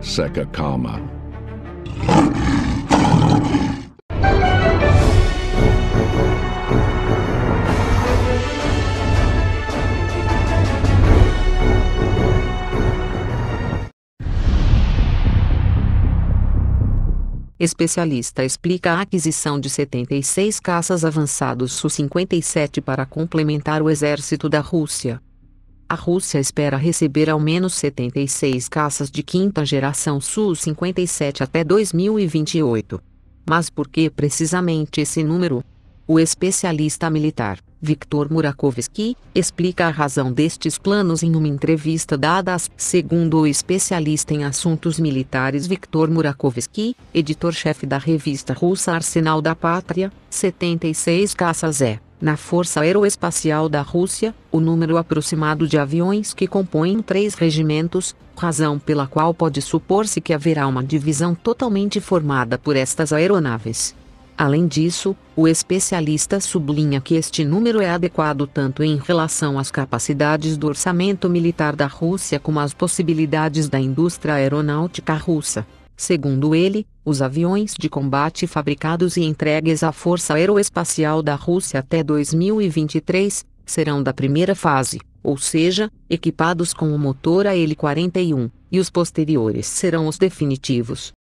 Sekakama. Especialista explica a aquisição de 76 caças avançados Su-57 para complementar o exército da Rússia a Rússia espera receber ao menos 76 caças de quinta geração Su-57 até 2028. Mas por que precisamente esse número? O especialista militar, Viktor Murakovsky, explica a razão destes planos em uma entrevista dada às, segundo o especialista em assuntos militares Viktor Murakovsky, editor-chefe da revista russa Arsenal da Pátria, 76 caças é na Força Aeroespacial da Rússia, o número aproximado de aviões que compõem três regimentos, razão pela qual pode supor-se que haverá uma divisão totalmente formada por estas aeronaves. Além disso, o especialista sublinha que este número é adequado tanto em relação às capacidades do orçamento militar da Rússia como às possibilidades da indústria aeronáutica russa. Segundo ele, os aviões de combate fabricados e entregues à Força Aeroespacial da Rússia até 2023 serão da primeira fase, ou seja, equipados com o motor AL-41, e os posteriores serão os definitivos.